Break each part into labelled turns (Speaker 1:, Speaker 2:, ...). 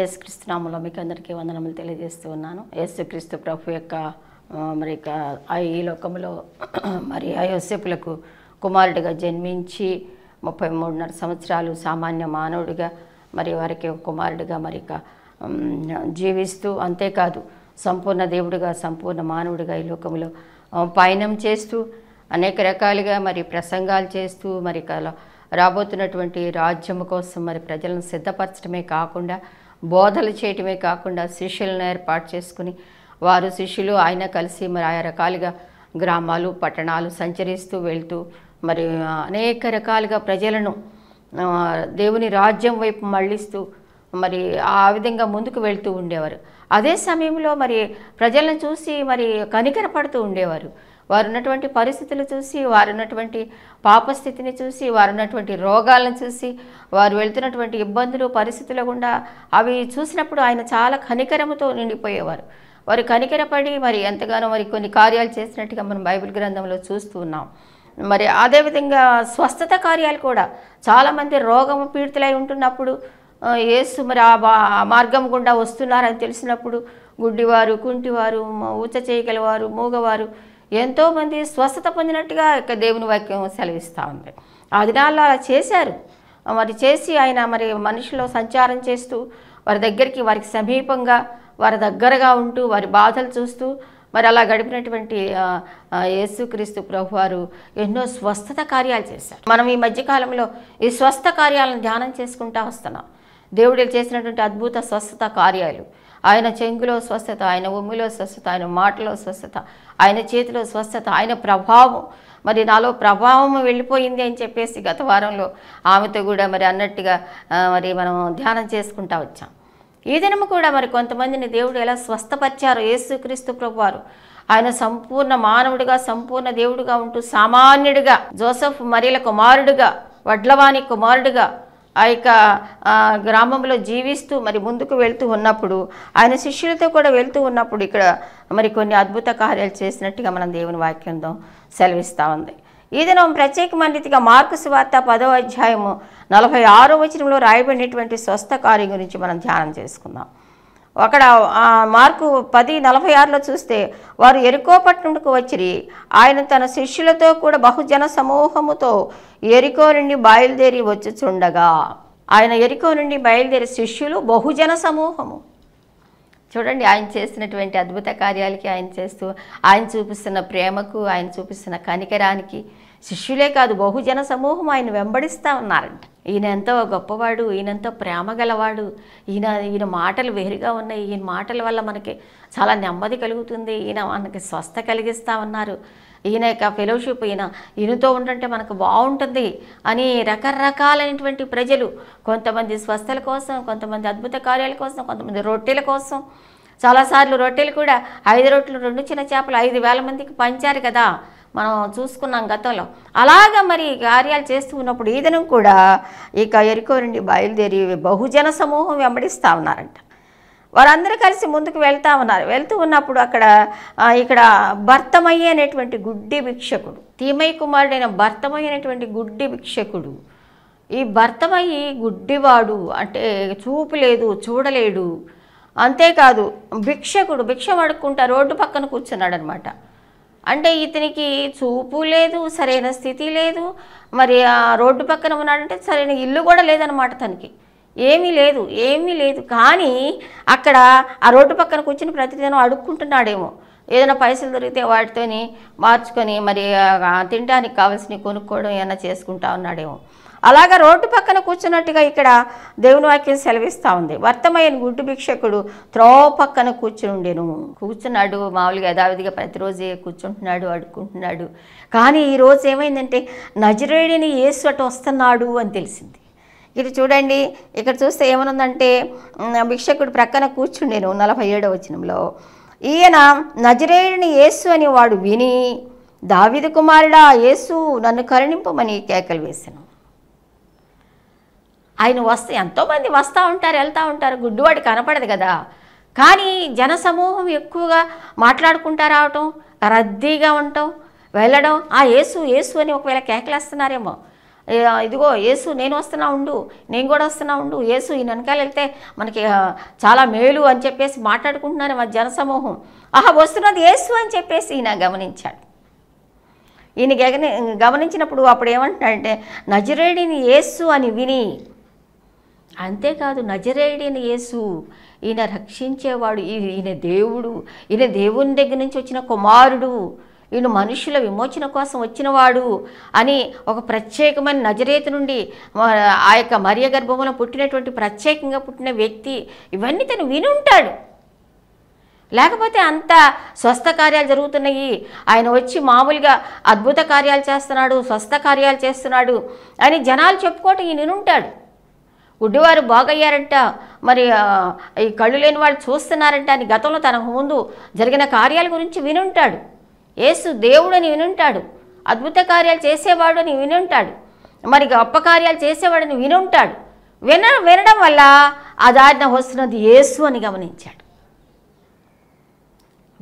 Speaker 1: యేసుక్రీస్తునామంలో మీకు అందరికీ వందనములు తెలియజేస్తూ ఉన్నాను క్రీస్తు ప్రభు యొక్క మరి ఈ లోకంలో మరి ఆ యోసేపులకు కుమారుడిగా జన్మించి ముప్పై మూడున్నర సంవత్సరాలు సామాన్య మానవుడిగా మరి వారికి కుమారుడిగా మరి జీవిస్తూ అంతేకాదు సంపూర్ణ దేవుడిగా సంపూర్ణ మానవుడిగా ఈ లోకంలో పయనం చేస్తూ అనేక రకాలుగా మరి ప్రసంగాలు చేస్తూ మరి రాబోతున్నటువంటి రాజ్యం కోసం మరి ప్రజలను సిద్ధపరచడమే కాకుండా బోధలు చేయటమే కాకుండా శిష్యులను ఏర్పాటు చేసుకుని వారు శిష్యులు ఆయన కలిసి మరి ఆయా రకాలుగా గ్రామాలు పట్టణాలు సంచరిస్తూ వెళ్తూ మరి అనేక రకాలుగా ప్రజలను దేవుని రాజ్యం వైపు మళ్ళిస్తూ మరి ఆ విధంగా ముందుకు వెళ్తూ ఉండేవారు అదే సమయంలో మరి ప్రజలను చూసి మరి కనికరపడుతూ ఉండేవారు వారు ఉన్నటువంటి పరిస్థితులు చూసి వారు ఉన్నటువంటి పాపస్థితిని చూసి వారు ఉన్నటువంటి రోగాలను చూసి వారు వెళ్తున్నటువంటి ఇబ్బందులు పరిస్థితుల గుండా అవి చూసినప్పుడు ఆయన చాలా కనికరముతో నిండిపోయేవారు వారు కనికరపడి మరి ఎంతగానో మరి కొన్ని కార్యాలు చేసినట్టుగా మనం బైబిల్ గ్రంథంలో చూస్తూ ఉన్నాం మరి అదేవిధంగా స్వస్థత కార్యాలు కూడా చాలామంది రోగము పీడితులై ఉంటున్నప్పుడు ఏసు మరి ఆ మార్గం గుండా వస్తున్నారని తెలిసినప్పుడు గుడ్డివారు కుంటివారు ఊచ చేయగలవారు మూగవారు ఎంతోమంది స్వస్థత పొందినట్టుగా యొక్క దేవుని వాక్యం సెలవిస్తూ ఉంది ఆ దినాల్లో అలా చేశారు మరి చేసి ఆయన మరి మనుషులు సంచారం చేస్తూ వారి దగ్గరికి వారికి సమీపంగా వారి దగ్గరగా ఉంటూ వారి బాధలు చూస్తూ మరి అలా గడిపినటువంటి యేసుక్రీస్తు ప్రభు వారు ఎన్నో స్వస్థత కార్యాలు చేశారు మనం ఈ మధ్యకాలంలో ఈ స్వస్థ కార్యాలను ధ్యానం చేసుకుంటా వస్తున్నాం దేవుడు చేసినటువంటి అద్భుత స్వస్థత కార్యాలు ఆయన చెంగులో స్వస్థత ఆయన ఉమ్మిలో స్వస్థత ఆయన మాటలో స్వస్థత ఆయన చేతిలో స్వస్థత ఆయన ప్రభావం మరి నాలో ప్రభావం వెళ్ళిపోయింది అని చెప్పేసి గత వారంలో ఆమెతో కూడా మరి అన్నట్టుగా మరి మనం ధ్యానం చేసుకుంటా వచ్చాం ఈ దినము కూడా మరి కొంతమందిని దేవుడు ఎలా స్వస్థపరిచారు యేసుక్రీస్తు ప్రభువారు ఆయన సంపూర్ణ మానవుడిగా సంపూర్ణ దేవుడిగా ఉంటూ సామాన్యుడిగా జోసఫ్ మరియల కుమారుడిగా వడ్లవాణి కుమారుడిగా ఆ యొక్క గ్రామంలో జీవిస్తూ మరి ముందుకు వెళ్తూ ఉన్నప్పుడు ఆయన శిష్యులతో కూడా వెళ్తూ ఉన్నప్పుడు ఇక్కడ మరి కొన్ని అద్భుత కార్యాలు చేసినట్టుగా మనం దేవుని వాక్యంతో సెలవిస్తూ ఉంది ఈ దినం ప్రత్యేకమైన రీతిగా మార్కు సువార్త పదో అధ్యాయము నలభై ఆరో వచనంలో రాయబడినటువంటి స్వస్థ కార్యం గురించి మనం ధ్యానం చేసుకుందాం అక్కడ మార్కు పది నలభై ఆరులో చూస్తే వారు ఎరుకోపట్నంకు వచ్చిరి ఆయన తన శిష్యులతో కూడా బహుజన సమూహముతో ఎరికో నుండి బయలుదేరి వచ్చుచుండగా ఆయన ఎరికో నుండి బయలుదేరి శిష్యులు బహుజన సమూహము చూడండి ఆయన చేసినటువంటి అద్భుత కార్యాలకి ఆయన చేస్తూ ఆయన చూపిస్తున్న ప్రేమకు ఆయన చూపిస్తున్న కనికరానికి శిష్యులే కాదు బహుజన సమూహం ఆయన వెంబడిస్తూ ఉన్నారంట ఈయన ఎంతో గొప్పవాడు ఎంతో ప్రేమ గలవాడు ఈయన ఈయన మాటలు వేరుగా ఉన్నాయి ఈయన మాటల వల్ల మనకి చాలా నెమ్మది కలుగుతుంది ఈయన మనకి స్వస్థ కలిగిస్తూ ఉన్నారు ఈయన యొక్క ఫెలోషిప్ ఈయన ఈయనతో ఉంటే మనకు బాగుంటుంది అని రకరకాలైనటువంటి ప్రజలు కొంతమంది స్వస్థల కోసం కొంతమంది అద్భుత కార్యాల కోసం కొంతమంది రొట్టెల కోసం చాలాసార్లు రొట్టెలు కూడా ఐదు రొట్టెలు రెండు చిన్న చేపలు ఐదు వేల మందికి పంచారు కదా మనం చూసుకున్నాం గతంలో అలాగ మరి కార్యాలు చేస్తూ ఉన్నప్పుడు ఈ దినం కూడా ఇక ఎరుకో నుండి బయలుదేరి బహుజన సమూహం వెంబడిస్తూ ఉన్నారంట వారందరూ కలిసి ముందుకు వెళ్తా ఉన్నారు వెళ్తూ ఉన్నప్పుడు అక్కడ ఇక్కడ భర్తమయ్య గుడ్డి భిక్షకుడు తీమయ్య కుమారుడైన భర్తమయ్య గుడ్డి భిక్షకుడు ఈ భర్తమయ్యి గుడ్డివాడు అంటే చూపు లేదు చూడలేడు అంతేకాదు భిక్షకుడు భిక్ష పడుకుంటా రోడ్డు పక్కన కూర్చున్నాడు అనమాట అంటే ఇతనికి చూపు లేదు సరైన స్థితి లేదు మరి ఆ రోడ్డు పక్కన ఉన్నాడంటే సరైన ఇల్లు కూడా లేదనమాట తనకి ఏమీ లేదు ఏమీ లేదు కానీ అక్కడ ఆ రోడ్డు పక్కన కూర్చుని ప్రతిదినం అడుక్కుంటున్నాడేమో ఏదైనా పైసలు దొరికితే వాటితోని మార్చుకొని మరి తినడానికి కావాల్సినవి కొనుక్కోవడం ఏమైనా చేసుకుంటా ఉన్నాడేమో అలాగా రోడ్డు పక్కన కూర్చున్నట్టుగా ఇక్కడ దేవుని వాక్యం సెలవిస్తూ ఉంది వర్తమైన గుడ్డు భిక్షకుడు త్రో పక్కన కూర్చుండెను కూర్చున్నాడు మామూలుగా యథావిధిగా ప్రతిరోజే కూర్చుంటున్నాడు అడుక్కుంటున్నాడు కానీ ఈరోజు ఏమైందంటే నజరేడిని యేసు అటు వస్తున్నాడు అని తెలిసింది ఇక్కడ చూడండి ఇక్కడ చూస్తే ఏమనుందంటే భిక్షకుడు ప్రక్కన కూర్చుండేను నలభై ఏడవ వచనంలో ఈయన నజరేయుడిని యేసు అని వాడు విని దావిద కుమారుడా యేసు నన్ను కరుణింపమని కేకలు వేశాను ఆయన వస్తే ఎంతోమంది వస్తూ ఉంటారు వెళ్తూ ఉంటారు గుడ్డివాడు కనపడదు కదా కానీ జనసమూహం ఎక్కువగా మాట్లాడుకుంటా రావటం రద్దీగా ఉండటం వెళ్ళడం ఆ యేసు యేసు అని ఒకవేళ కేకలేస్తున్నారేమో ఇదిగో యేసు నేను వస్తున్నా ఉండు నేను కూడా వస్తున్నా ఉండు యేసు ఈయన వెనకాల వెళ్తే మనకి చాలా మేలు అని చెప్పేసి మాట్లాడుకుంటున్నారు మా జనసమూహం ఆహా వస్తున్నది యేసు అని చెప్పేసి ఈయన గమనించాడు ఈయన గమనించినప్పుడు అప్పుడు ఏమంటున్నాడంటే నజరేడిని యేసు అని విని అంతేకాదు నజరేయుడైన యేసు ఈయన రక్షించేవాడు ఈయన దేవుడు ఈయన దేవుని దగ్గర నుంచి వచ్చిన కుమారుడు ఈయన మనుషుల విమోచన కోసం వచ్చినవాడు అని ఒక ప్రత్యేకమైన నజరేతి నుండి ఆ యొక్క మరియ గర్భంలో పుట్టినటువంటి ప్రత్యేకంగా పుట్టిన వ్యక్తి ఇవన్నీ తను వినుంటాడు లేకపోతే అంత స్వస్థ కార్యాలు జరుగుతున్నాయి ఆయన వచ్చి మామూలుగా అద్భుత కార్యాలు చేస్తున్నాడు స్వస్థ కార్యాలు చేస్తున్నాడు అని జనాలు చెప్పుకోవటం ఈయన వినుంటాడు గుడ్డివారు బాగయ్యారంట మరి ఈ కళ్ళు లేని వాళ్ళు చూస్తున్నారంట అని గతంలో తన ముందు జరిగిన కార్యాల గురించి వినుంటాడు ఏసు దేవుడు అని వినుంటాడు అద్భుత కార్యాలు చేసేవాడు అని వినుంటాడు మరి గొప్ప కార్యాలు అని వినుంటాడు విన వినడం వల్ల ఆ దారిన వస్తున్నది యేసు అని గమనించాడు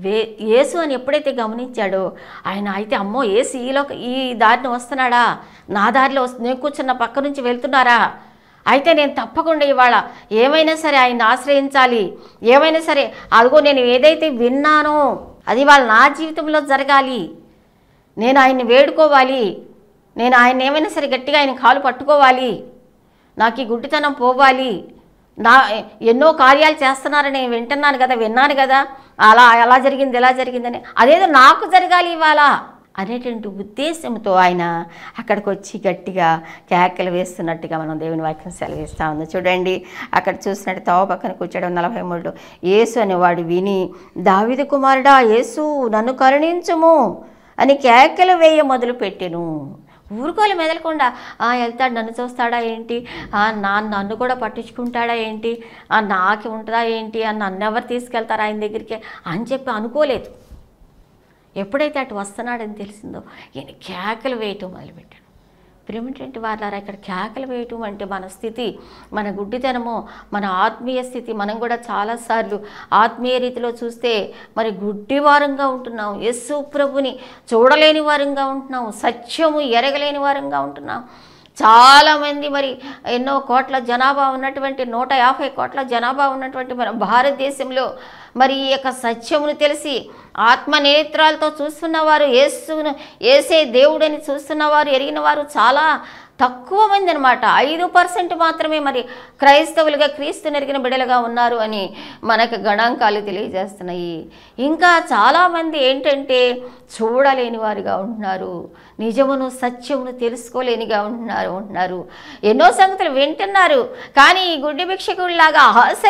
Speaker 1: వే యేసు అని ఎప్పుడైతే గమనించాడో ఆయన అయితే అమ్మో ఏసు ఈలో ఈ దారిన వస్తున్నాడా నా దారిలో వస్తు నేను కూర్చున్న పక్క నుంచి వెళ్తున్నారా అయితే నేను తప్పకుండా ఇవాళ ఏమైనా సరే ఆయన్ని ఆశ్రయించాలి ఏమైనా సరే అదిగో నేను ఏదైతే విన్నానో అది వాళ్ళ నా జీవితంలో జరగాలి నేను ఆయన్ని వేడుకోవాలి నేను ఆయన ఏమైనా సరే గట్టిగా ఆయన కాలు పట్టుకోవాలి నాకు ఈ గుడ్డితనం పోవాలి నా ఎన్నో కార్యాలు చేస్తున్నారని వింటున్నాను కదా విన్నాను కదా అలా ఎలా జరిగింది ఎలా జరిగిందని అదేదో నాకు జరగాలి ఇవాళ అనేటువంటి ఉద్దేశంతో ఆయన అక్కడికి వచ్చి గట్టిగా కేకలు వేస్తున్నట్టుగా మనం దేవుని వాక్యం సెలవిస్తూ ఉంది చూడండి అక్కడ చూసినట్టు తవ పక్కన కూర్చోడం నలభై మూడు యేసు అనేవాడు విని దావిద కుమారుడా యేసు నన్ను కరుణించుము అని కేకలు వేయ మొదలుపెట్టెను ఊరుకోలు మెదలకుండా వెళ్తాడు నన్ను చూస్తాడా ఏంటి నా నన్ను కూడా పట్టించుకుంటాడా ఏంటి నాకి ఉంటుందా ఏంటి నన్ను ఎవరు తీసుకెళ్తారు ఆయన దగ్గరికి అని చెప్పి అనుకోలేదు ఎప్పుడైతే అటు వస్తున్నాడని తెలిసిందో ఈయన కేకలు వేయటం మొదలుపెట్టాడు ప్రేమిటంటే వాళ్ళారా ఇక్కడ కేకలు వేయటం అంటే మన స్థితి మన గుడ్డితనము మన ఆత్మీయ స్థితి మనం కూడా చాలాసార్లు ఆత్మీయ రీతిలో చూస్తే మరి గుడ్డి వారంగా ఉంటున్నాం యస్సు ప్రభుని చూడలేని వారంగా ఉంటున్నాం సత్యము ఎరగలేని వారంగా ఉంటున్నాం చాలామంది మరి ఎన్నో కోట్ల జనాభా ఉన్నటువంటి నూట యాభై కోట్ల జనాభా ఉన్నటువంటి మన భారతదేశంలో మరి ఈ యొక్క సత్యమును తెలిసి ఆత్మ నేత్రాలతో చూస్తున్నవారు ఏసును ఏసే దేవుడని చూస్తున్నవారు ఎరిగిన వారు చాలా తక్కువ మంది అనమాట ఐదు పర్సెంట్ మాత్రమే మరి క్రైస్తవులుగా క్రీస్తు నెరిగిన బిడలుగా ఉన్నారు అని మనకు గణాంకాలు తెలియజేస్తున్నాయి ఇంకా చాలామంది ఏంటంటే చూడలేని వారుగా ఉంటున్నారు నిజమును సత్యమును తెలుసుకోలేనిగా ఉంటున్నారు ఉంటున్నారు ఎన్నో సంగతులు వింటున్నారు కానీ ఈ గుడ్డి భిక్షకుడిలాగా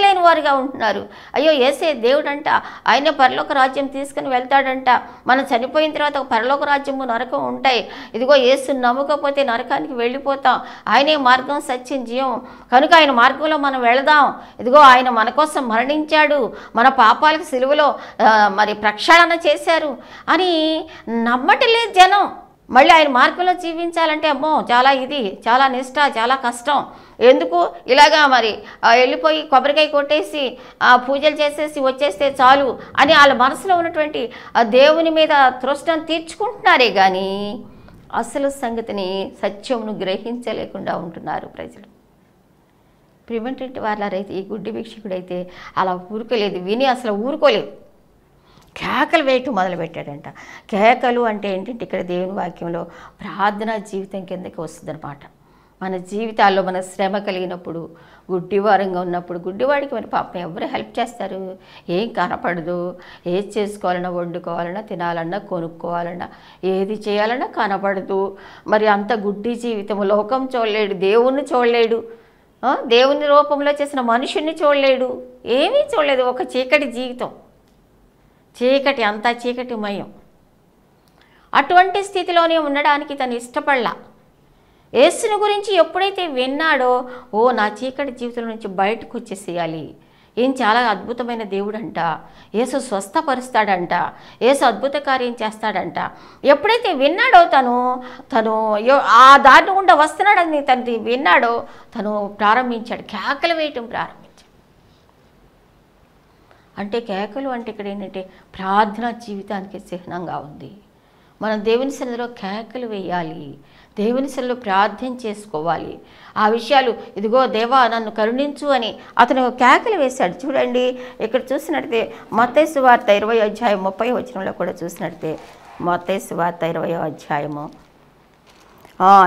Speaker 1: లేని వారుగా ఉంటున్నారు అయ్యో ఏసే దేవుడంట ఆయన పరలోక రాజ్యం తీసుకుని వెళ్తాడంట మనం చనిపోయిన తర్వాత ఒక పరలోక రాజ్యము నరకం ఉంటాయి ఇదిగో ఏసు నమ్మకపోతే నరకానికి వెళ్ళిపోతాం ఆయనే మార్గం సత్యం జీవం కనుక ఆయన మార్గంలో మనం వెళదాం ఇదిగో ఆయన మన కోసం మరణించాడు మన పాపాలకు సిలువలో మరి ప్రక్షాళన చేశారు అని నమ్మటలేదు జనం మళ్ళీ ఆయన మార్గంలో జీవించాలంటే అమ్మో చాలా ఇది చాలా నిష్ట చాలా కష్టం ఎందుకు ఇలాగా మరి వెళ్ళిపోయి కొబ్బరికాయ కొట్టేసి ఆ పూజలు చేసేసి వచ్చేస్తే చాలు అని వాళ్ళ మనసులో ఉన్నటువంటి ఆ దేవుని మీద తృష్టం తీర్చుకుంటున్నారే కానీ అసలు సంగతిని సత్యమును గ్రహించలేకుండా ఉంటున్నారు ప్రజలు ప్రివెంటెంట్ వాళ్ళ ఈ గుడ్డి భిక్షకుడైతే అలా ఊరుకోలేదు విని అసలు ఊరుకోలేదు కేకలు వేయటం మొదలుపెట్టాడంట కేకలు అంటే ఏంటంటే ఇక్కడ దేవుని వాక్యంలో ప్రార్థన జీవితం కిందకి వస్తుందన్నమాట మన జీవితాల్లో మన శ్రమ కలిగినప్పుడు గుడ్డివారంగా ఉన్నప్పుడు గుడ్డివాడికి మరి పాపం ఎవరు హెల్ప్ చేస్తారు ఏం కనపడదు ఏది చేసుకోవాలన్నా వండుకోవాలన్నా తినాలన్నా కొనుక్కోవాలన్నా ఏది చేయాలన్నా కనపడదు మరి అంత గుడ్డి జీవితం లోకం చూడలేడు దేవుణ్ణి చూడలేడు దేవుని రూపంలో చేసిన మనుషుణ్ణి చూడలేడు ఏమీ చూడలేదు ఒక చీకటి జీవితం చీకటి అంతా మయం అటువంటి స్థితిలోనే ఉండడానికి తను ఇష్టపడలా యేసుని గురించి ఎప్పుడైతే విన్నాడో ఓ నా చీకటి జీవితం నుంచి బయటకు వచ్చేసేయాలి ఏం చాలా అద్భుతమైన దేవుడంట యేసు స్వస్థపరుస్తాడంట యేసు అద్భుత కార్యం చేస్తాడంట ఎప్పుడైతే విన్నాడో తను తను ఆ దారి గుండా వస్తున్నాడని తను విన్నాడో తను ప్రారంభించాడు కేకలు వేయటం ప్రారంభం అంటే కేకలు అంటే ఇక్కడ ఏంటంటే ప్రార్థనా జీవితానికి చిహ్నంగా ఉంది మనం దేవుని సన్నిధిలో కేకలు వేయాలి దేవుని సన్నిధిలో ప్రార్థన చేసుకోవాలి ఆ విషయాలు ఇదిగో దేవా నన్ను కరుణించు అని అతను కేకలు వేశాడు చూడండి ఇక్కడ చూసినట్టే మతేసు వార్త ఇరవై అధ్యాయం ముప్పై వచనంలో కూడా చూసినట్టే మతేసు వార్త ఇరవై అధ్యాయము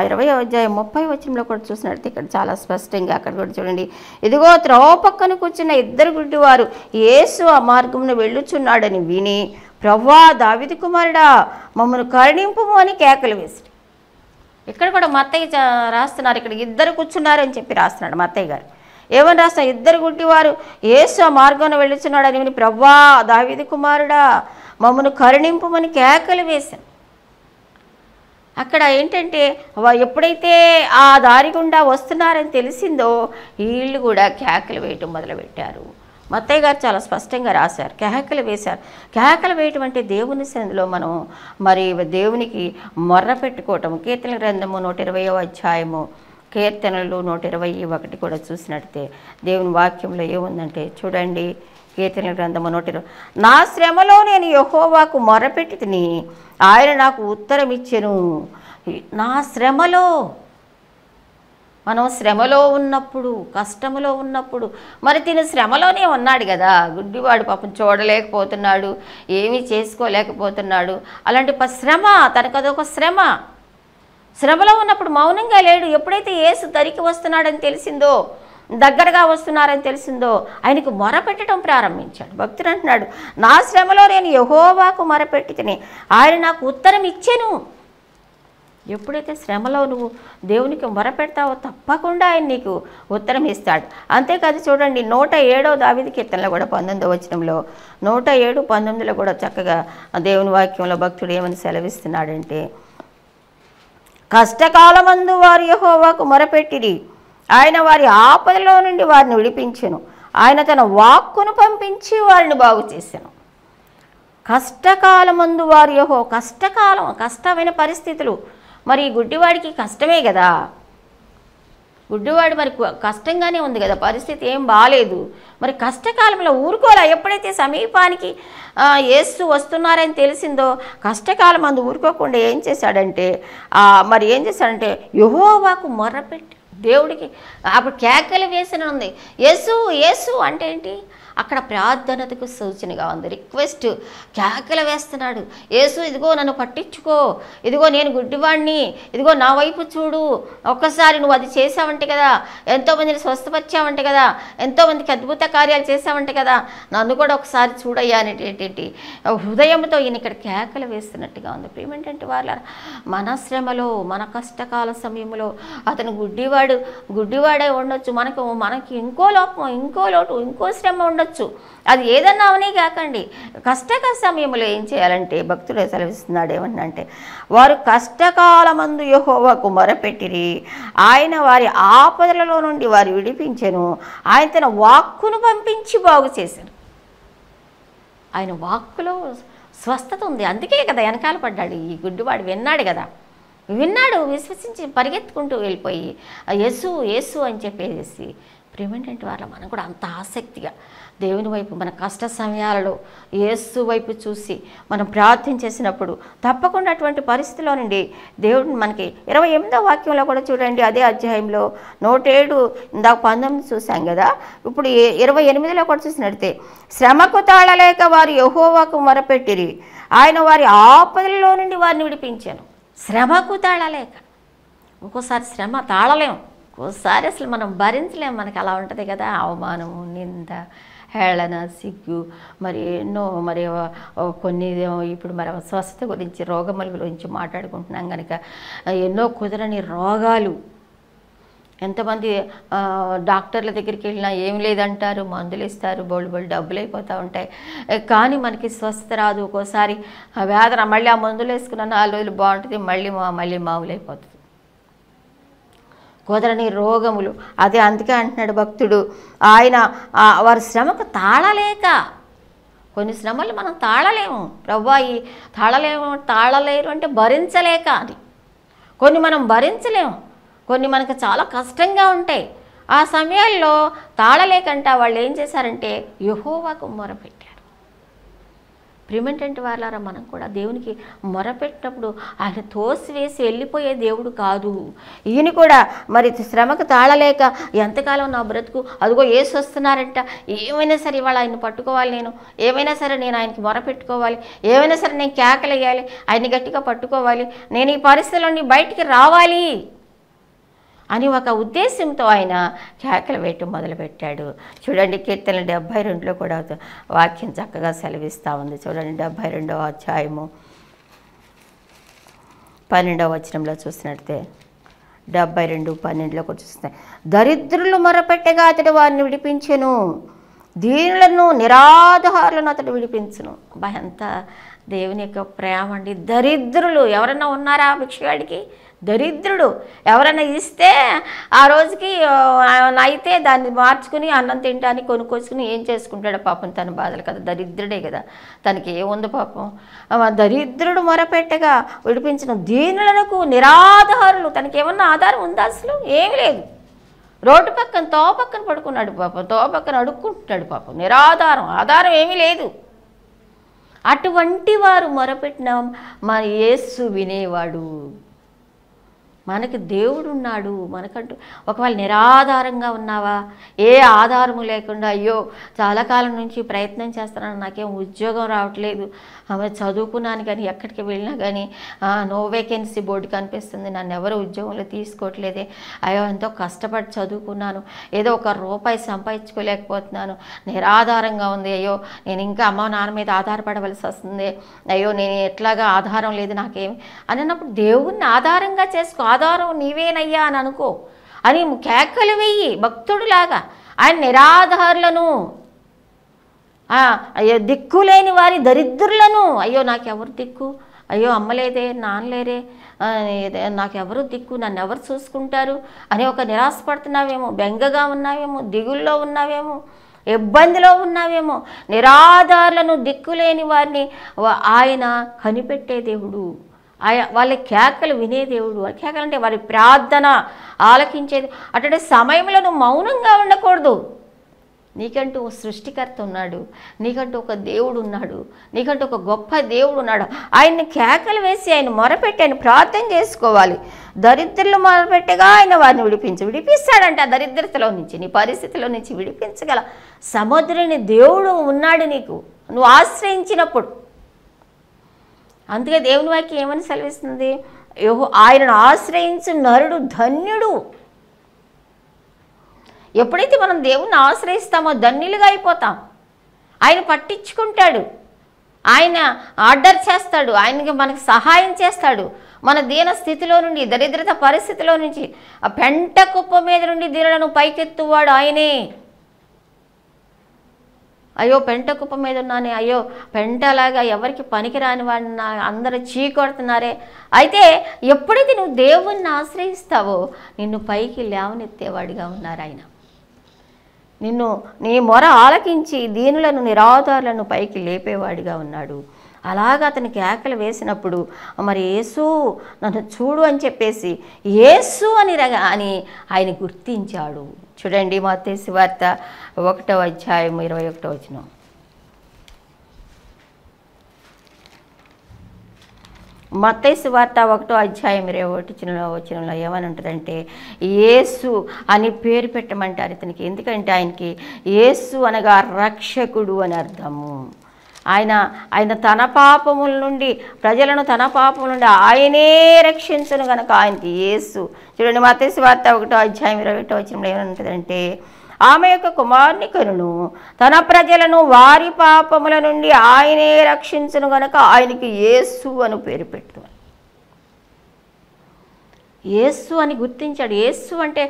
Speaker 1: ఇరవై అధ్యాయం ముప్పై వచ్చినలో కూడా చూసినట్టు ఇక్కడ చాలా స్పష్టంగా అక్కడ కూడా చూడండి ఇదిగో త్రో పక్కన కూర్చున్న ఇద్దరు గుడ్డివారు యేసు ఆ మార్గంలో వెళ్ళుచున్నాడని విని ప్రవ్వా దావిది కుమారుడా మమ్మల్ని కరుణింపుము అని కేకలు వేసి ఇక్కడ కూడా మత్తయ్య రాస్తున్నారు ఇక్కడ ఇద్దరు కూర్చున్నారని చెప్పి రాస్తున్నాడు మత్తయ్య గారు ఏమని రాస్తా ఇద్దరు గుడ్డివారు ఏసు ఆ మార్గంలో వెళ్ళుచున్నాడని విని ప్రవ్వా దావిది కుమారుడా మమ్మను అని కేకలు వేశాను అక్కడ ఏంటంటే ఎప్పుడైతే ఆ దారి గుండా వస్తున్నారని తెలిసిందో వీళ్ళు కూడా కేకలు వేయటం మొదలుపెట్టారు మత్తయ్య గారు చాలా స్పష్టంగా రాశారు కేకలు వేశారు కేకలు వేయటం అంటే దేవుని సందులో మనం మరి దేవునికి మొర్ర పెట్టుకోవటం కీర్తన గ్రంథము నూట అధ్యాయము కీర్తనలు నూట ఇరవై ఒకటి కూడా చూసినట్టే దేవుని వాక్యంలో ఏముందంటే చూడండి కీర్తన గ్రంథము నూటిలో నా శ్రమలో నేను యహోవాకు మొరపెట్టి తిని ఆయన నాకు ఉత్తరం ఇచ్చెను నా శ్రమలో మనం శ్రమలో ఉన్నప్పుడు కష్టములో ఉన్నప్పుడు మరి తిను శ్రమలోనే ఉన్నాడు కదా గుడ్డివాడు పాపం చూడలేకపోతున్నాడు ఏమీ చేసుకోలేకపోతున్నాడు అలాంటి శ్రమ తనకు అదొక శ్రమ శ్రమలో ఉన్నప్పుడు మౌనంగా లేడు ఎప్పుడైతే ఏసు తరికి వస్తున్నాడని తెలిసిందో దగ్గరగా వస్తున్నారని తెలిసిందో ఆయనకు మొరపెట్టడం ప్రారంభించాడు భక్తుడు అంటున్నాడు నా శ్రమలో నేను యహోవాకు తిని ఆయన నాకు ఉత్తరం ఇచ్చాను ఎప్పుడైతే శ్రమలో నువ్వు దేవునికి మొరపెడతావో తప్పకుండా ఆయన నీకు ఉత్తరం ఇస్తాడు అంతేకాదు చూడండి నూట ఏడో దావిది కీర్తనలో కూడా పంతొమ్మిదో వచనంలో నూట ఏడు పంతొమ్మిదిలో కూడా చక్కగా దేవుని వాక్యంలో భక్తుడు ఏమని సెలవిస్తున్నాడంటే కష్టకాలమందు వారు యహోవాకు మొరపెట్టిరి ఆయన వారి ఆపదలో నుండి వారిని విడిపించను ఆయన తన వాక్కును పంపించి వారిని బాగు చేశాను కష్టకాలమందు వారు యహో కష్టకాలం కష్టమైన పరిస్థితులు మరి గుడ్డివాడికి కష్టమే కదా గుడ్డివాడు మరి కష్టంగానే ఉంది కదా పరిస్థితి ఏం బాగాలేదు మరి కష్టకాలంలో ఊరుకోలే ఎప్పుడైతే సమీపానికి ఏసు వస్తున్నారని తెలిసిందో కష్టకాలం అందు ఊరుకోకుండా ఏం చేశాడంటే మరి ఏం చేశాడంటే యహోవాకు మొర్రపెట్టాడు దేవుడికి అప్పుడు కేకలు వేసిన ఉంది యేసు యేసు అంటే ఏంటి అక్కడ ప్రార్థనతకు సూచనగా ఉంది రిక్వెస్ట్ కేకల వేస్తున్నాడు యేసు ఇదిగో నన్ను పట్టించుకో ఇదిగో నేను గుడ్డివాడిని ఇదిగో నా వైపు చూడు ఒక్కసారి నువ్వు అది చేసావంటే కదా ఎంతోమందిని స్వస్థపరిచావంటే కదా ఎంతోమందికి అద్భుత కార్యాలు చేసావంటే కదా నన్ను కూడా ఒకసారి చూడయ్యా అనేటి హృదయంతో ఈయన ఇక్కడ కేకలు వేస్తున్నట్టుగా ఉంది ప్రేమేంటంటే వాళ్ళ మన శ్రమలో మన కష్టకాల సమయంలో అతను గుడ్డివాడు గుడ్డివాడే ఉండొచ్చు మనకు మనకి ఇంకో లోపం ఇంకో లోటు ఇంకో శ్రమ ఉండొచ్చు ఉండొచ్చు అది ఏదన్నా అవని కాకండి కష్టకర సమయంలో ఏం చేయాలంటే భక్తుడే సెలవిస్తున్నాడు ఏమన్నంటే వారు కష్టకాలమందు యహోవాకు మొరపెట్టిరి ఆయన వారి ఆపదలలో నుండి వారు విడిపించను ఆయన తన వాక్కును పంపించి బాగు చేశాను ఆయన వాక్కులో స్వస్థత ఉంది అందుకే కదా వెనకాల పడ్డాడు ఈ గుడ్డివాడు విన్నాడు కదా విన్నాడు విశ్వసించి పరిగెత్తుకుంటూ వెళ్ళిపోయి యేసు యేసు అని చెప్పేసి ప్రేమేంటంటే వాళ్ళ మనం కూడా అంత ఆసక్తిగా దేవుని వైపు మన కష్ట సమయాలలో యేసు వైపు చూసి మనం ప్రార్థన చేసినప్పుడు తప్పకుండా అటువంటి పరిస్థితిలో నుండి దేవుడు మనకి ఇరవై ఎనిమిదో వాక్యంలో కూడా చూడండి అదే అధ్యాయంలో నూటేడు ఇందాక పంతొమ్మిది చూసాం కదా ఇప్పుడు ఇరవై ఎనిమిదిలో కూడా చూసినట్టే శ్రమకు తాళలేక వారు యహోవాకు మొరపెట్టిరి ఆయన వారి ఆపదలో నుండి వారిని విడిపించాను శ్రమకు తాళలేక ఒక్కోసారి శ్రమ తాళలేము ఒక్కోసారి అసలు మనం భరించలేము మనకు అలా ఉంటుంది కదా అవమానము నింద హేళన సిగ్గు మరి ఎన్నో మరి కొన్ని ఇప్పుడు మరి అస్వస్థత గురించి రోగముల గురించి మాట్లాడుకుంటున్నాం కనుక ఎన్నో కుదరని రోగాలు ఎంతమంది డాక్టర్ల దగ్గరికి వెళ్ళినా ఏం లేదంటారు మందులు ఇస్తారు బోల్డ్ బోల్డ్ డబ్బులు అయిపోతూ ఉంటాయి కానీ మనకి స్వస్థ రాదు ఒక్కోసారి వేదన మళ్ళీ ఆ మందులు వేసుకున్న నాలుగు రోజులు బాగుంటుంది మళ్ళీ మళ్ళీ మామూలు అయిపోతుంది కుదరని రోగములు అదే అందుకే అంటున్నాడు భక్తుడు ఆయన వారి శ్రమకు తాళలేక కొన్ని శ్రమలు మనం తాళలేము ప్రభా తాళలేము తాళలేరు అంటే భరించలేక అని కొన్ని మనం భరించలేము కొన్ని మనకు చాలా కష్టంగా ఉంటాయి ఆ సమయాల్లో తాళలేకంటే వాళ్ళు ఏం చేశారంటే యహోవాకు మొరపెట్టారు ప్రిమిటెంట్ వాళ్ళారా మనం కూడా దేవునికి మొరపెట్టినప్పుడు ఆయన తోసివేసి వెళ్ళిపోయే దేవుడు కాదు ఈయన కూడా మరి శ్రమకు తాళలేక ఎంతకాలం నా బ్రతుకు అదిగో ఏసు వస్తున్నారంట ఏమైనా సరే ఇవాళ ఆయన పట్టుకోవాలి నేను ఏమైనా సరే నేను ఆయనకి మొరపెట్టుకోవాలి ఏమైనా సరే నేను వేయాలి ఆయన్ని గట్టిగా పట్టుకోవాలి నేను ఈ పరిస్థితుల్లో బయటికి రావాలి అని ఒక ఉద్దేశంతో ఆయన కేకలు వేయటం మొదలుపెట్టాడు చూడండి కీర్తన డెబ్భై రెండులో కూడా వాక్యం చక్కగా సెలవిస్తూ ఉంది చూడండి డెబ్భై రెండవ అధ్యాయము పన్నెండవ వచనంలో చూసినట్టే డెబ్బై రెండు పన్నెండులో కూడా చూస్తున్నాయి దరిద్రులు మొరపెట్టగా అతడు వారిని విడిపించను దీనులను నిరాధారులను అతడు విడిపించును భయంత దేవుని యొక్క ప్రేమ అండి దరిద్రులు ఎవరన్నా ఉన్నారా భిక్షగాడికి దరిద్రుడు ఎవరైనా ఇస్తే ఆ రోజుకి అయితే దాన్ని మార్చుకుని అన్నం తినడానికి కొనుక్కొచ్చుకుని ఏం చేసుకుంటాడు పాపం తన బాధలు కదా దరిద్రుడే కదా తనకి ఏముంది పాపం దరిద్రుడు మొరపెట్టగా విడిపించిన దీనులకు నిరాధారులు ఏమన్నా ఆధారం ఉందా అసలు ఏమి లేదు రోడ్డు పక్కన తో పక్కన పడుకున్నాడు పాపం తో పక్కన అడుక్కుంటున్నాడు పాపం నిరాధారం ఆధారం ఏమీ లేదు అటువంటి వారు మొరపెట్టిన మన యేస్సు వినేవాడు మనకి దేవుడు ఉన్నాడు మనకంటూ ఒకవేళ నిరాధారంగా ఉన్నావా ఏ ఆధారము లేకుండా అయ్యో చాలా కాలం నుంచి ప్రయత్నం చేస్తున్నాను నాకేం ఉద్యోగం రావట్లేదు ఆమె చదువుకున్నాను కానీ ఎక్కడికి వెళ్ళినా కానీ నో వేకెన్సీ బోర్డు కనిపిస్తుంది నన్ను ఎవరు ఉద్యోగంలో తీసుకోవట్లేదే అయ్యో ఎంతో కష్టపడి చదువుకున్నాను ఏదో ఒక రూపాయి సంపాదించుకోలేకపోతున్నాను నిరాధారంగా ఉంది అయ్యో నేను ఇంకా అమ్మ నాన్న మీద ఆధారపడవలసి వస్తుంది అయ్యో నేను ఎట్లాగా ఆధారం లేదు నాకేం అని అన్నప్పుడు దేవుణ్ణి ఆధారంగా చేసుకో ఆధారం నీవేనయ్యా అని అనుకో అని కేకలు వెయ్యి భక్తుడులాగా ఆయన నిరాధారులను అయ్యో దిక్కు లేని వారి దరిద్రులను అయ్యో నాకెవరు దిక్కు అయ్యో అమ్మలేదే నాన్నలేరే నాకెవరు దిక్కు నన్ను ఎవరు చూసుకుంటారు అని ఒక నిరాశపడుతున్నావేమో బెంగగా ఉన్నావేమో దిగుల్లో ఉన్నావేమో ఇబ్బందిలో ఉన్నావేమో నిరాధారులను దిక్కులేని వారిని ఆయన కనిపెట్టే దేవుడు ఆయా వాళ్ళ కేకలు వినే దేవుడు వాళ్ళ కేకలు అంటే వారి ప్రార్థన ఆలకించేది అటు సమయంలో నువ్వు మౌనంగా ఉండకూడదు నీకంటూ ఓ సృష్టికర్త ఉన్నాడు నీకంటూ ఒక దేవుడు ఉన్నాడు నీకంటూ ఒక గొప్ప దేవుడు ఉన్నాడు ఆయన్ని కేకలు వేసి ఆయన మొరపెట్టి ఆయన ప్రార్థన చేసుకోవాలి దరిద్రులు మొరపెట్టగా ఆయన వారిని విడిపించి విడిపిస్తాడంట ఆ దరిద్రతలో నుంచి నీ పరిస్థితిలో నుంచి విడిపించగల సముద్రుని దేవుడు ఉన్నాడు నీకు నువ్వు ఆశ్రయించినప్పుడు అందుకే దేవుని వాక్యం ఏమని సెలవిస్తుంది ఆయనను ఆశ్రయించు నరుడు ధన్యుడు ఎప్పుడైతే మనం దేవుణ్ణి ఆశ్రయిస్తామో ధన్యులుగా అయిపోతాం ఆయన పట్టించుకుంటాడు ఆయన ఆర్డర్ చేస్తాడు ఆయనకి మనకు సహాయం చేస్తాడు మన దీన స్థితిలో నుండి దరిద్రత పరిస్థితిలో నుంచి ఆ పెంట కుప్ప మీద నుండి దీనులను పైకెత్తువాడు ఆయనే అయ్యో పెంట కుప్ప మీద ఉన్నాను అయ్యో పెంటలాగా ఎవరికి పనికిరాని వాడిని అందరూ చీకొడుతున్నారే అయితే ఎప్పుడైతే నువ్వు దేవుణ్ణి ఆశ్రయిస్తావో నిన్ను పైకి లేవనెత్తేవాడిగా ఉన్నారు ఆయన నిన్ను నీ మొర ఆలకించి దీనులను నిరాధారులను పైకి లేపేవాడిగా ఉన్నాడు అలాగ అతనికి కేకలు వేసినప్పుడు మరి ఏసు నన్ను చూడు అని చెప్పేసి యేసు అని రగ అని ఆయన గుర్తించాడు చూడండి మా వార్త ఒకటో అధ్యాయం ఇరవై ఒకటో వచ్చినాం మతైసు వార్త ఒకటో అధ్యాయం ఇరవై ఒకటి చిన్నలో వచ్చినలో ఏమని ఉంటుందంటే ఏసు అని పేరు పెట్టమంటారు ఇతనికి ఎందుకంటే ఆయనకి ఏసు అనగా రక్షకుడు అని అర్థము ఆయన ఆయన తన పాపముల నుండి ప్రజలను తన పాపముల నుండి ఆయనే రక్షించను కనుక ఆయనకి ఏసు చూడండి మతేసు వార్త ఒకటో అధ్యాయం ఇరవై ఒకటో వచ్చినప్పుడు ఉంటుందంటే ఆమె యొక్క కుమారుని కనును తన ప్రజలను వారి పాపముల నుండి ఆయనే రక్షించను గనక ఆయనకి యేసు అని పేరు పెట్టు యేసు అని గుర్తించాడు యేసు అంటే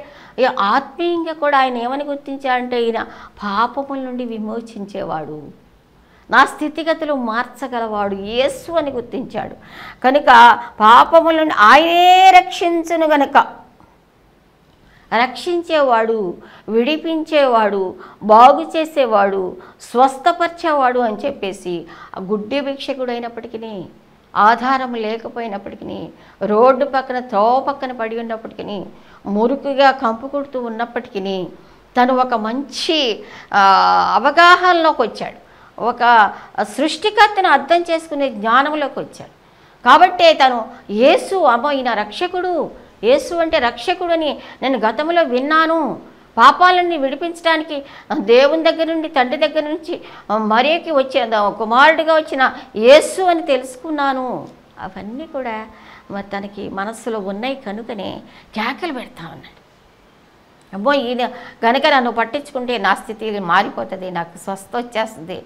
Speaker 1: ఆత్మీయంగా కూడా ఆయన ఏమని గుర్తించాడంటే ఈయన పాపముల నుండి విమోచించేవాడు నా స్థితిగతులు మార్చగలవాడు యేసు అని గుర్తించాడు కనుక పాపములను ఆయనే రక్షించను గనక రక్షించేవాడు విడిపించేవాడు బాగు చేసేవాడు స్వస్థపరిచేవాడు అని చెప్పేసి గుడ్డి భిక్షకుడైనప్పటికీ ఆధారం లేకపోయినప్పటికీ రోడ్డు పక్కన తో పక్కన పడి ఉన్నప్పటికీ మురుకుగా కంపు కొడుతూ ఉన్నప్పటికీ తను ఒక మంచి అవగాహనలోకి వచ్చాడు ఒక సృష్టికర్తను అర్థం చేసుకునే జ్ఞానంలోకి వచ్చాడు కాబట్టే తను యేసు అమ్మ ఈయన రక్షకుడు యేసు అంటే రక్షకుడని నేను గతంలో విన్నాను పాపాలన్నీ విడిపించడానికి దేవుని దగ్గర నుండి తండ్రి దగ్గర నుంచి మరీకి వచ్చే కుమారుడిగా వచ్చిన యేసు అని తెలుసుకున్నాను అవన్నీ కూడా మరి తనకి మనస్సులో ఉన్నాయి కనుకనే కేకలు పెడతా ఉన్నాడు అబ్బో ఈయన కనుక నన్ను పట్టించుకుంటే నా స్థితి మారిపోతుంది నాకు స్వస్థ వచ్చేస్తుంది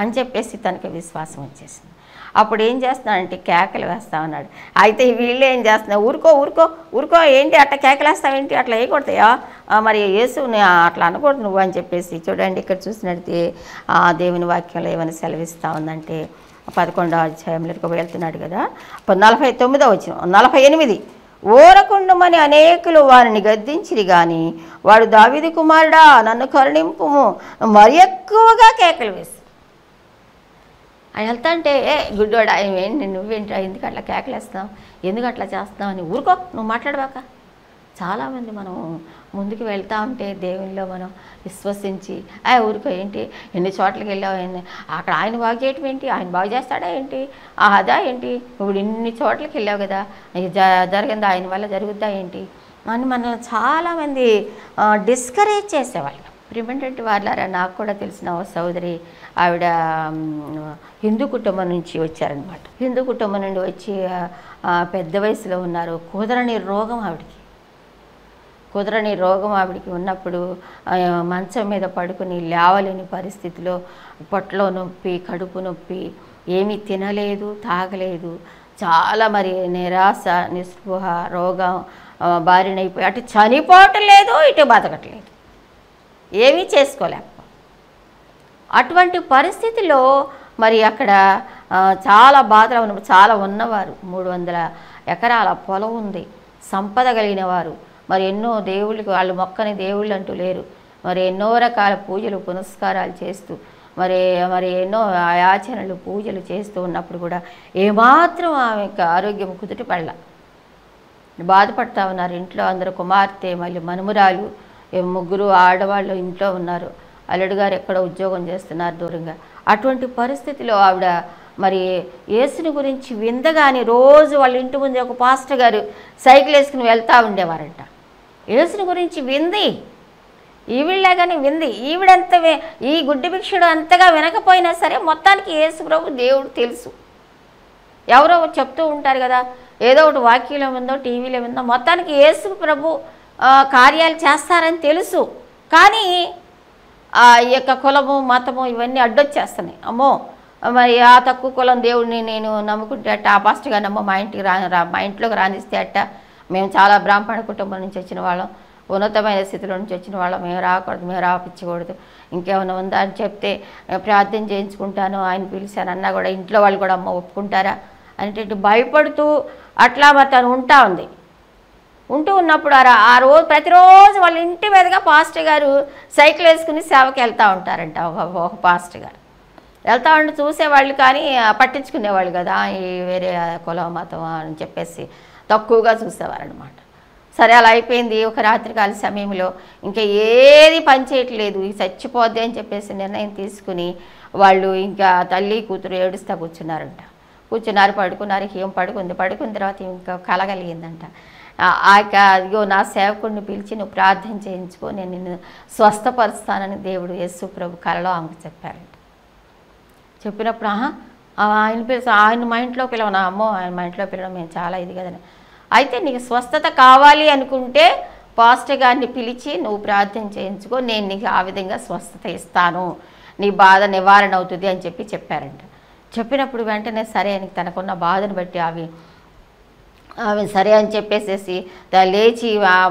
Speaker 1: అని చెప్పేసి తనకి విశ్వాసం వచ్చేసింది అప్పుడు ఏం అంటే కేకలు వేస్తా ఉన్నాడు అయితే వీళ్ళు ఏం చేస్తున్నావు ఊరుకో ఊరుకో ఊరుకో ఏంటి అట్లా కేకలేస్తావేంటి అట్లా వేయకూడతాయా మరి యేసుని అట్లా అనకూడదు నువ్వు అని చెప్పేసి చూడండి ఇక్కడ ఆ దేవుని వాక్యంలో ఏమైనా సెలవిస్తూ ఉందంటే పదకొండో అధ్యాయంలో వెళ్తున్నాడు కదా నలభై తొమ్మిదో వచ్చిన నలభై ఎనిమిది ఓరకుండమని అనేకులు వారిని గద్దించిరి కానీ వాడు దావిది కుమారుడా నన్ను కరుణింపు మరి ఎక్కువగా కేకలు వేసి ఆయన వెళ్తా అంటే ఏ గుడ్డోడా ఏంటి నువ్వేంటి ఎందుకు అట్లా కేకలేస్తావు ఎందుకు అట్లా చేస్తున్నావు అని ఊరుకో నువ్వు మాట్లాడవాక చాలామంది మనం ముందుకు వెళ్తూ ఉంటే దేవునిలో మనం విశ్వసించి ఆ ఊరుకో ఏంటి ఎన్ని చోట్లకి వెళ్ళావు అక్కడ ఆయన బాగు చేయటం ఏంటి ఆయన బాగు చేస్తాడా ఏంటి అదా ఏంటి ఇప్పుడు ఇన్ని చోట్లకి వెళ్ళావు కదా జరిగిందా ఆయన వల్ల జరుగుద్దా ఏంటి అని మనల్ని చాలామంది డిస్కరేజ్ చేసేవాళ్ళు ప్రిమెంటెడ్ వాళ్ళారా నాకు కూడా తెలిసిన ఓ సోదరి ఆవిడ హిందూ కుటుంబం నుంచి వచ్చారనమాట హిందూ కుటుంబం నుండి వచ్చి పెద్ద వయసులో ఉన్నారు కుదరని రోగం ఆవిడకి కుదరని రోగం ఆవిడికి ఉన్నప్పుడు మంచం మీద పడుకుని లేవలేని పరిస్థితిలో పొట్టలో నొప్పి కడుపు నొప్పి ఏమీ తినలేదు తాగలేదు చాలా మరి నిరాశ నిస్పృహ రోగం బారినైపోయి అటు చనిపోవటం లేదు ఇటు బతకట్లేదు ఏమీ చేసుకోలేం అటువంటి పరిస్థితిలో మరి అక్కడ చాలా బాధలు ఉన్న చాలా ఉన్నవారు మూడు వందల ఎకరాల పొలం ఉంది సంపద కలిగిన వారు మరి ఎన్నో దేవుళ్ళకి వాళ్ళు మొక్కని దేవుళ్ళు అంటూ లేరు మరి ఎన్నో రకాల పూజలు పునస్కారాలు చేస్తూ మరి మరి ఎన్నో ఆచరణలు పూజలు చేస్తూ ఉన్నప్పుడు కూడా ఏమాత్రం ఆమె ఆరోగ్యం కుదుటి పడలా బాధపడతా ఉన్నారు ఇంట్లో అందరు కుమార్తె మళ్ళీ మనుమురాలు ముగ్గురు ఆడవాళ్ళు ఇంట్లో ఉన్నారు అల్లుడు గారు ఎక్కడ ఉద్యోగం చేస్తున్నారు దూరంగా అటువంటి పరిస్థితిలో ఆవిడ మరి ఏసుని గురించి విందగాని రోజు వాళ్ళ ఇంటి ముందు ఒక పాస్టర్ గారు సైకిల్ వేసుకుని వెళ్తూ ఉండేవారంట ఏసుని గురించి వింది కానీ వింది ఈవిడంత ఈ గుడ్డి భిక్షుడు అంతగా వినకపోయినా సరే మొత్తానికి యేసు ప్రభు దేవుడు తెలుసు ఎవరో చెప్తూ ఉంటారు కదా ఏదో ఒకటి వాక్యంలో ఉందో టీవీలో విందో మొత్తానికి యేసు ప్రభు కార్యాలు చేస్తారని తెలుసు కానీ ఆ యొక్క కులము మతము ఇవన్నీ అడ్డొచ్చేస్తున్నాయి అమ్మో మరి ఆ తక్కువ కులం దేవుడిని నేను నమ్ముకుంటే అట్ట ఆ పాస్ట్గా నమ్మ మా ఇంటికి రా మా ఇంట్లోకి రానిస్తే అట్ట మేము చాలా బ్రాహ్మణ కుటుంబం నుంచి వచ్చిన వాళ్ళం ఉన్నతమైన స్థితిలో నుంచి వచ్చిన వాళ్ళం మేము రాకూడదు మేము రాపించకూడదు ఇంకేమైనా ఉందా అని చెప్తే ప్రార్థన చేయించుకుంటాను ఆయన పిలిచాను అన్నా కూడా ఇంట్లో వాళ్ళు కూడా అమ్మ ఒప్పుకుంటారా అనేటట్టు భయపడుతూ అట్లా మరి తను ఉంటా ఉంది ఉంటూ ఉన్నప్పుడు ఆ రోజు ప్రతిరోజు వాళ్ళ ఇంటి మీదుగా పాస్టర్ గారు సైకిల్ వేసుకుని సేవకి వెళ్తూ ఉంటారంట ఒక ఒక పాస్టర్ గారు వెళ్తూ ఉంటే చూసేవాళ్ళు కానీ పట్టించుకునేవాళ్ళు కదా ఈ వేరే కులం మతం అని చెప్పేసి తక్కువగా చూసేవారనమాట సరే అలా అయిపోయింది ఒక రాత్రికాల సమయంలో ఇంకా ఏది పనిచేయట్లేదు చచ్చిపోద్ది అని చెప్పేసి నిర్ణయం తీసుకుని వాళ్ళు ఇంకా తల్లి కూతురు ఏడుస్తా కూర్చున్నారంట కూర్చున్నారు పడుకున్నారు హీం పడుకుంది పడుకున్న తర్వాత ఇంకా కలగలిగిందంట ఆ యొక్క అదిగో నా సేవకుడిని పిలిచి నువ్వు ప్రార్థన చేయించుకో నేను నిన్ను స్వస్థపరుస్తానని దేవుడు యేసు ప్రభు కళలో ఆమెకు చెప్పారంట చెప్పినప్పుడు ఆహా ఆయన పిలిచి ఆయన మా ఇంట్లో పిలవనా అమ్మో ఆయన మా ఇంట్లో పిలవడం మేము చాలా ఇది కదని అయితే నీకు స్వస్థత కావాలి అనుకుంటే పాస్టర్ గారిని పిలిచి నువ్వు ప్రార్థన చేయించుకో నేను నీకు ఆ విధంగా స్వస్థత ఇస్తాను నీ బాధ నివారణ అవుతుంది అని చెప్పి చెప్పారంట చెప్పినప్పుడు వెంటనే సరే అని తనకున్న బాధను బట్టి అవి ఆమె సరే అని చెప్పేసేసి లేచి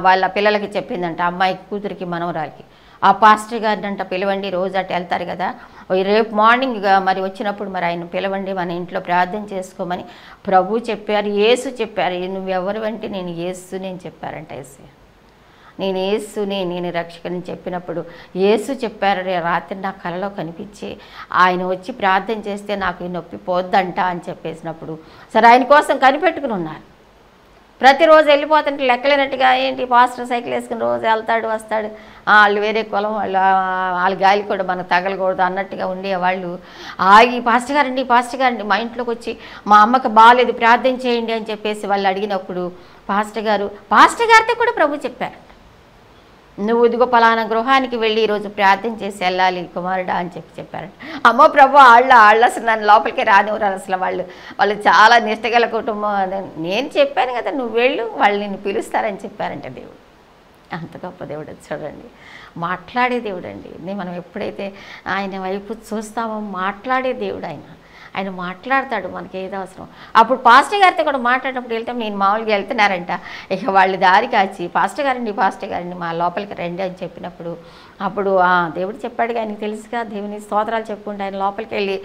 Speaker 1: వాళ్ళ పిల్లలకి చెప్పిందంట అమ్మాయి కూతురికి మనవరాలకి ఆ పాస్టర్ గారిని అంట పిలవండి రోజు అటు వెళ్తారు కదా రేపు మార్నింగ్ మరి వచ్చినప్పుడు మరి ఆయన పిలవండి మన ఇంట్లో ప్రార్థన చేసుకోమని ప్రభు చెప్పారు ఏసు చెప్పారు ఎవరు అంటే నేను ఏసు నేను చెప్పారంట ఏసు నేను ఏసుని నేను రక్షకుని చెప్పినప్పుడు ఏసు చెప్పారు రాత్రి నా కలలో కనిపించి ఆయన వచ్చి ప్రార్థన చేస్తే నాకు నొప్పి పోద్దంట అని చెప్పేసినప్పుడు సరే ఆయన కోసం కనిపెట్టుకుని ఉన్నారు ప్రతిరోజు వెళ్ళిపోతుంటే లెక్కలేనట్టుగా ఏంటి పాస్టర్ సైకిల్ వేసుకుని రోజు వెళ్తాడు వస్తాడు వాళ్ళు వేరే కులం వాళ్ళు వాళ్ళ గాలి కూడా మనకు తగలకూడదు అన్నట్టుగా ఉండేవాళ్ళు ఆగి పాస్టర్ గారండి పాస్టర్ గారండి మా ఇంట్లోకి వచ్చి మా అమ్మకి బాగాలేదు ప్రార్థన చేయండి అని చెప్పేసి వాళ్ళు అడిగినప్పుడు పాస్టర్ గారు పాస్టర్ గారితో కూడా ప్రభు చెప్పారు నువ్వు ఇదిగో పలానా గృహానికి వెళ్ళి ఈరోజు ప్రార్థన చేసి వెళ్ళాలి కుమారుడా అని చెప్పి చెప్పారట అమ్మో ప్రభు ఆళ్ళ ఆళ్ళు అసలు నన్ను లోపలికి రానివ్వరు అసలు వాళ్ళు వాళ్ళు చాలా నిష్టగల కుటుంబం నేను చెప్పాను కదా నువ్వు వెళ్ళు వాళ్ళు నిన్ను పిలుస్తారని చెప్పారంట దేవుడు అంత గొప్ప దేవుడు చూడండి మాట్లాడే దేవుడు అండి మనం ఎప్పుడైతే ఆయన వైపు చూస్తామో మాట్లాడే దేవుడు ఆయన ఆయన మాట్లాడతాడు మనకి ఏదో అవసరం అప్పుడు పాస్టర్ గారితో కూడా మాట్లాడినప్పుడు వెళ్తే నేను మామూలుగా వెళ్తున్నారంట ఇక వాళ్ళు దారి కాచి పాస్టర్ గారండి పాస్టర్ గారండి మా లోపలికి రండి అని చెప్పినప్పుడు అప్పుడు ఆ దేవుడు చెప్పాడు కానీ తెలుసుగా దేవుని స్తోత్రాలు చెప్పుకుంటే ఆయన లోపలికి వెళ్ళి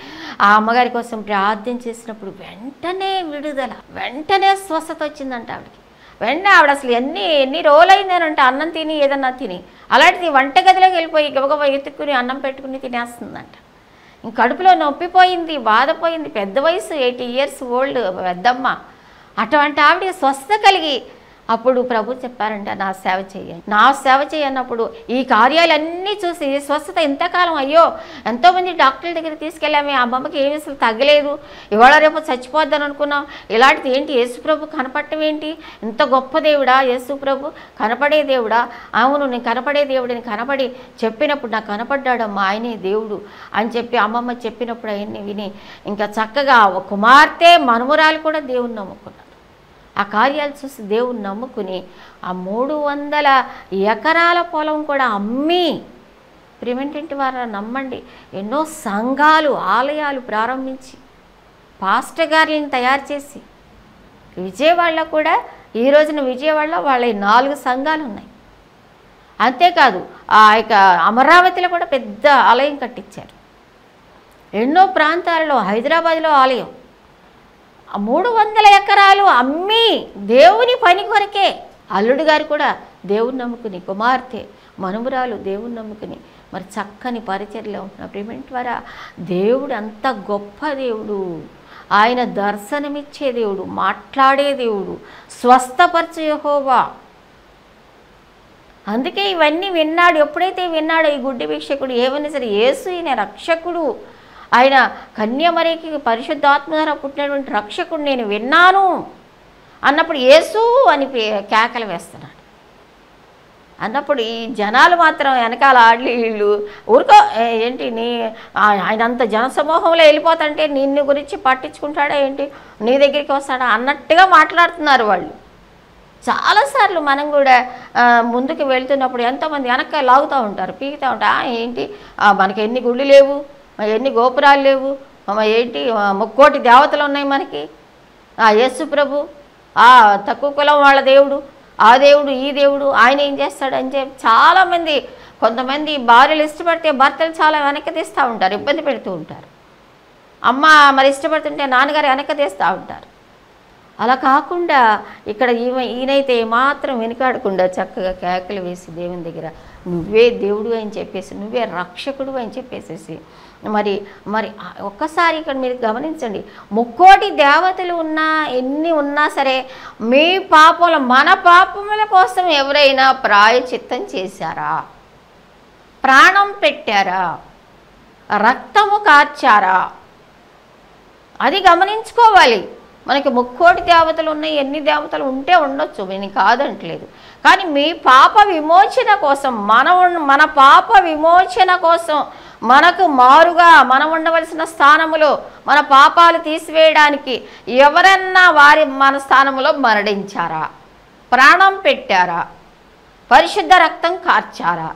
Speaker 1: ఆ అమ్మగారి కోసం ప్రార్థన చేసినప్పుడు వెంటనే విడుదల వెంటనే స్వస్థత వచ్చిందంట ఆవిడకి వెంటనే ఆవిడ అసలు ఎన్ని ఎన్ని రోజులు రోజులైందేనంటే అన్నం తిని ఏదన్నా తిని అలాంటిది వంటగదిలోకి వెళ్ళిపోయి గబగబ ఎత్తుకుని అన్నం పెట్టుకుని తినేస్తుందంట కడుపులో నొప్పిపోయింది బాధపోయింది పెద్ద వయసు ఎయిటీ ఇయర్స్ ఓల్డ్ పెద్దమ్మ అటువంటి ఆవిడ స్వస్థ కలిగి అప్పుడు ప్రభు చెప్పారంట నా సేవ చేయండి నా సేవ చేయనప్పుడు ఈ కార్యాలన్నీ చూసి స్వస్థత ఎంతకాలం అయ్యో ఎంతోమంది డాక్టర్ల దగ్గర తీసుకెళ్ళామే ఆ బొమ్మకి ఏమి అసలు తగ్గలేదు ఇవాళ రేపు చచ్చిపోద్దని అనుకున్నాం ఇలాంటిది ఏంటి ప్రభు కనపడటం ఏంటి ఇంత గొప్ప దేవుడా ప్రభు కనపడే దేవుడా అవును నేను కనపడే దేవుడిని కనపడి చెప్పినప్పుడు నాకు అమ్మ ఆయనే దేవుడు అని చెప్పి అమ్మమ్మ చెప్పినప్పుడు ఆయన్ని విని ఇంకా చక్కగా కుమార్తె మనుమురాలు కూడా దేవుణ్ణి నమ్ముకున్నాను ఆ కార్యాలు చూసి దేవుని నమ్ముకుని ఆ మూడు వందల ఎకరాల పొలం కూడా అమ్మి ప్రిమెంటెంట్ వారిని నమ్మండి ఎన్నో సంఘాలు ఆలయాలు ప్రారంభించి పాస్ట్ గారిని తయారు చేసి విజయవాడలో కూడా ఈ రోజున విజయవాడలో వాళ్ళ నాలుగు సంఘాలు ఉన్నాయి అంతేకాదు ఆ యొక్క అమరావతిలో కూడా పెద్ద ఆలయం కట్టించారు ఎన్నో ప్రాంతాలలో హైదరాబాద్లో ఆలయం మూడు వందల ఎకరాలు అమ్మి దేవుని పని కొరకే అల్లుడు గారు కూడా దేవుని నమ్ముకుని కుమార్తె మనుమరాలు దేవుని నమ్ముకుని మరి చక్కని పరిచర్లో ఉన్న ప్రేమెంట్ ద్వారా దేవుడు అంత గొప్ప దేవుడు ఆయన దర్శనమిచ్చే దేవుడు మాట్లాడే దేవుడు స్వస్థపరిచే హోవా అందుకే ఇవన్నీ విన్నాడు ఎప్పుడైతే విన్నాడో ఈ గుడ్డి వీక్షకుడు ఏమైనా సరే ఏసు ఈయన రక్షకుడు ఆయన కన్యమరికి పరిశుద్ధాత్మ ద్వారా పుట్టినటువంటి రక్షకుడు నేను విన్నాను అన్నప్పుడు ఏసు అని కేకలు వేస్తున్నాడు అన్నప్పుడు ఈ జనాలు మాత్రం వెనకాల ఆడలు వీళ్ళు ఊరుకో ఏంటి నీ ఆయన అంత జనసమూహంలో వెళ్ళిపోతుంటే నిన్ను గురించి పట్టించుకుంటాడా ఏంటి నీ దగ్గరికి వస్తాడా అన్నట్టుగా మాట్లాడుతున్నారు వాళ్ళు చాలాసార్లు మనం కూడా ముందుకు వెళ్తున్నప్పుడు ఎంతోమంది వెనక్కి లాగుతూ ఉంటారు పీకుతూ ఉంటారు ఏంటి మనకి ఎన్ని గుళ్ళు లేవు ఎన్ని గోపురాలు లేవు మా ఏంటి ముక్కోటి దేవతలు ఉన్నాయి మనకి ఆ యస్సు ప్రభు ఆ తక్కువ కులం వాళ్ళ దేవుడు ఆ దేవుడు ఈ దేవుడు ఆయన ఏం చేస్తాడని చెప్పి చాలామంది కొంతమంది భార్యలు ఇష్టపడితే భర్తలు చాలా వెనక తీస్తూ ఉంటారు ఇబ్బంది పెడుతూ ఉంటారు అమ్మ మరి ఇష్టపడుతుంటే నాన్నగారు వెనక తీస్తూ ఉంటారు అలా కాకుండా ఇక్కడ ఈమె ఈయనైతే ఏమాత్రం వెనుకాడకుండా చక్కగా కేకలు వేసి దేవుని దగ్గర నువ్వే దేవుడు అని చెప్పేసి నువ్వే రక్షకుడు అని చెప్పేసేసి మరి మరి ఒక్కసారి ఇక్కడ మీరు గమనించండి ముక్కోటి దేవతలు ఉన్నా ఎన్ని ఉన్నా సరే మీ పాపముల మన పాపముల కోసం ఎవరైనా ప్రాయచిత్తం చేశారా ప్రాణం పెట్టారా రక్తము కార్చారా అది గమనించుకోవాలి మనకి ముక్కోటి దేవతలు ఉన్నాయి ఎన్ని దేవతలు ఉంటే ఉండొచ్చు నేను కాదంటలేదు కానీ మీ పాప విమోచన కోసం మన మన పాప విమోచన కోసం మనకు మారుగా మనం ఉండవలసిన స్థానములో మన పాపాలు తీసివేయడానికి ఎవరన్నా వారి మన స్థానంలో మరణించారా ప్రాణం పెట్టారా పరిశుద్ధ రక్తం కార్చారా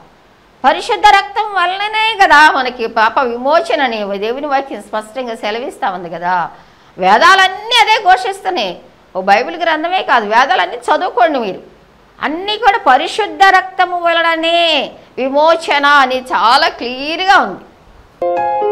Speaker 1: పరిశుద్ధ రక్తం వల్లనే కదా మనకి పాప విమోచన అనే దేవుని వాక్యం స్పష్టంగా సెలవిస్తూ ఉంది కదా వేదాలన్నీ అదే ఘోషిస్తున్నాయి ఓ బైబిల్ గ్రంథమే కాదు వేదాలన్నీ చదువుకోండి మీరు అన్నీ కూడా పరిశుద్ధ రక్తము వలననే విమోచన అని చాలా క్లియర్గా ఉంది